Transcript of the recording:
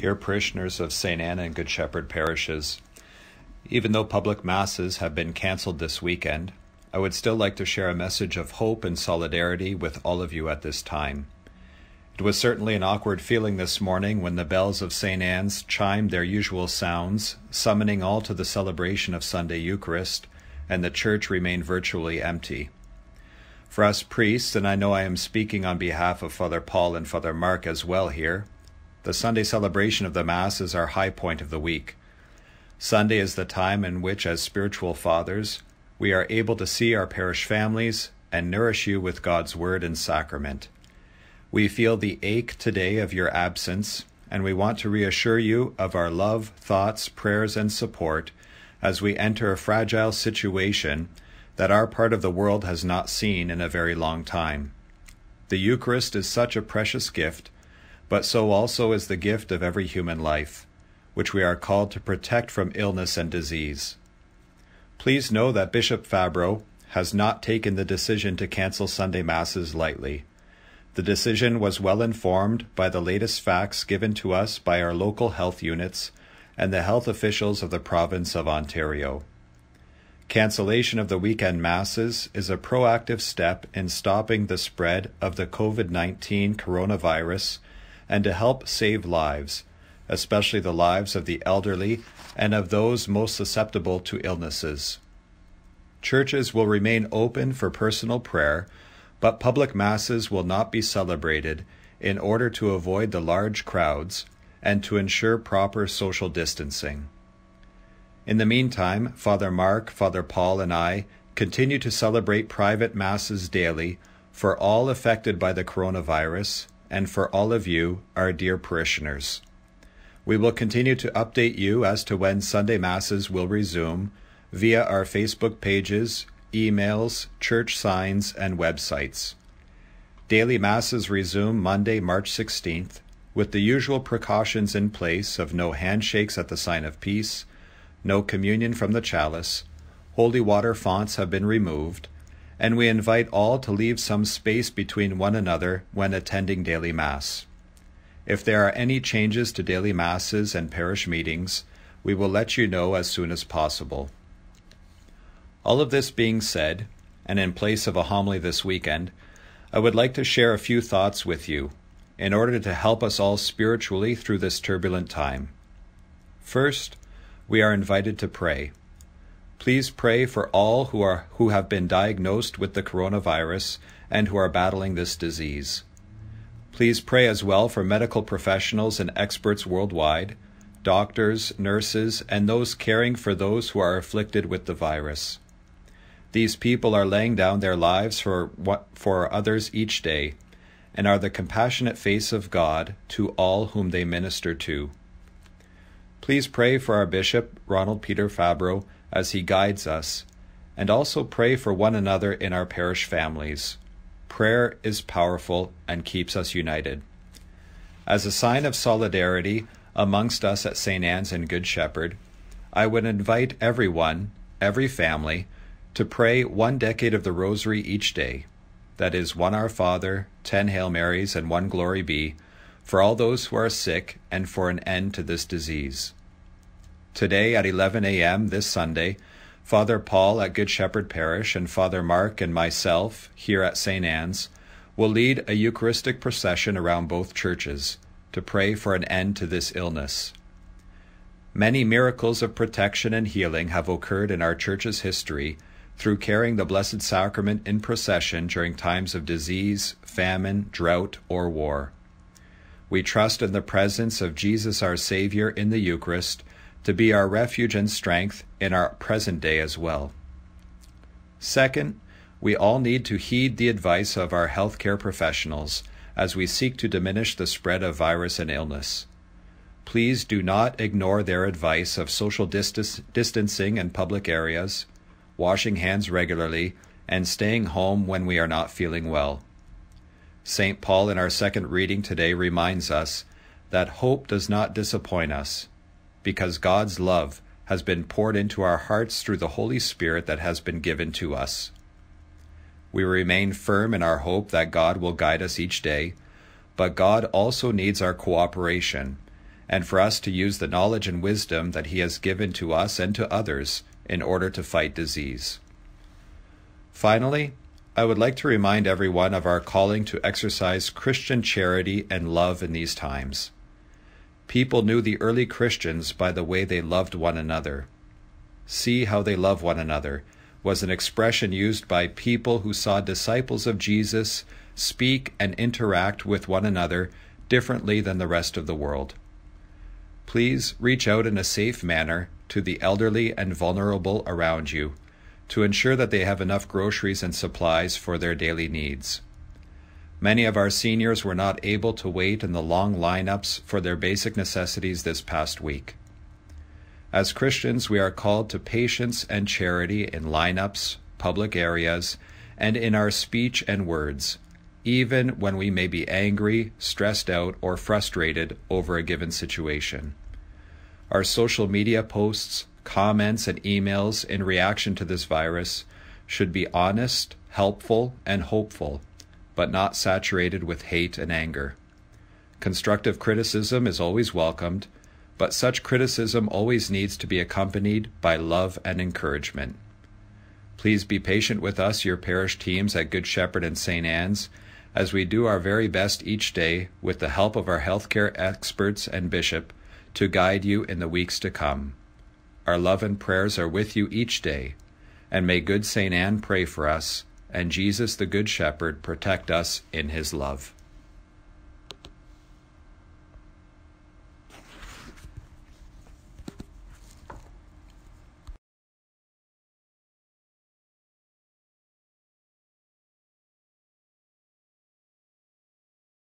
Dear parishioners of St. Anna and Good Shepherd parishes, even though public masses have been canceled this weekend, I would still like to share a message of hope and solidarity with all of you at this time. It was certainly an awkward feeling this morning when the bells of St. Anne's chimed their usual sounds, summoning all to the celebration of Sunday Eucharist, and the church remained virtually empty. For us priests, and I know I am speaking on behalf of Father Paul and Father Mark as well here, the Sunday celebration of the Mass is our high point of the week. Sunday is the time in which, as spiritual fathers, we are able to see our parish families and nourish you with God's Word and sacrament. We feel the ache today of your absence, and we want to reassure you of our love, thoughts, prayers, and support as we enter a fragile situation that our part of the world has not seen in a very long time. The Eucharist is such a precious gift but so also is the gift of every human life, which we are called to protect from illness and disease. Please know that Bishop Fabro has not taken the decision to cancel Sunday Masses lightly. The decision was well informed by the latest facts given to us by our local health units and the health officials of the province of Ontario. Cancellation of the weekend masses is a proactive step in stopping the spread of the COVID 19 coronavirus and to help save lives, especially the lives of the elderly and of those most susceptible to illnesses. Churches will remain open for personal prayer, but public masses will not be celebrated in order to avoid the large crowds and to ensure proper social distancing. In the meantime, Father Mark, Father Paul, and I continue to celebrate private masses daily for all affected by the coronavirus and for all of you, our dear parishioners. We will continue to update you as to when Sunday Masses will resume via our Facebook pages, emails, church signs, and websites. Daily Masses resume Monday, March 16th, with the usual precautions in place of no handshakes at the sign of peace, no communion from the chalice, holy water fonts have been removed, and we invite all to leave some space between one another when attending daily Mass. If there are any changes to daily Masses and parish meetings, we will let you know as soon as possible. All of this being said, and in place of a homily this weekend, I would like to share a few thoughts with you in order to help us all spiritually through this turbulent time. First, we are invited to pray. Please pray for all who, are, who have been diagnosed with the coronavirus and who are battling this disease. Please pray as well for medical professionals and experts worldwide, doctors, nurses, and those caring for those who are afflicted with the virus. These people are laying down their lives for, what, for others each day and are the compassionate face of God to all whom they minister to. Please pray for our Bishop, Ronald Peter Fabro, as He guides us, and also pray for one another in our parish families. Prayer is powerful and keeps us united. As a sign of solidarity amongst us at St. Anne's and Good Shepherd, I would invite everyone, every family, to pray one decade of the Rosary each day. That is, one Our Father, ten Hail Marys, and one Glory Be, for all those who are sick and for an end to this disease. Today at 11 a.m. this Sunday, Father Paul at Good Shepherd Parish and Father Mark and myself here at St. Anne's will lead a Eucharistic procession around both churches to pray for an end to this illness. Many miracles of protection and healing have occurred in our church's history through carrying the Blessed Sacrament in procession during times of disease, famine, drought, or war. We trust in the presence of Jesus our Savior in the Eucharist to be our refuge and strength in our present day as well. Second, we all need to heed the advice of our healthcare professionals as we seek to diminish the spread of virus and illness. Please do not ignore their advice of social distance, distancing in public areas, washing hands regularly, and staying home when we are not feeling well. St. Paul, in our second reading today, reminds us that hope does not disappoint us because God's love has been poured into our hearts through the Holy Spirit that has been given to us. We remain firm in our hope that God will guide us each day, but God also needs our cooperation and for us to use the knowledge and wisdom that He has given to us and to others in order to fight disease. Finally, I would like to remind everyone of our calling to exercise Christian charity and love in these times. People knew the early Christians by the way they loved one another. See how they love one another was an expression used by people who saw disciples of Jesus speak and interact with one another differently than the rest of the world. Please reach out in a safe manner to the elderly and vulnerable around you to ensure that they have enough groceries and supplies for their daily needs. Many of our seniors were not able to wait in the long lineups for their basic necessities this past week. As Christians, we are called to patience and charity in lineups, public areas, and in our speech and words, even when we may be angry, stressed out, or frustrated over a given situation. Our social media posts, comments, and emails in reaction to this virus should be honest, helpful, and hopeful but not saturated with hate and anger. Constructive criticism is always welcomed, but such criticism always needs to be accompanied by love and encouragement. Please be patient with us, your parish teams at Good Shepherd and St. Anne's, as we do our very best each day with the help of our healthcare experts and bishop to guide you in the weeks to come. Our love and prayers are with you each day, and may good St. Anne pray for us and Jesus, the Good Shepherd, protect us in his love.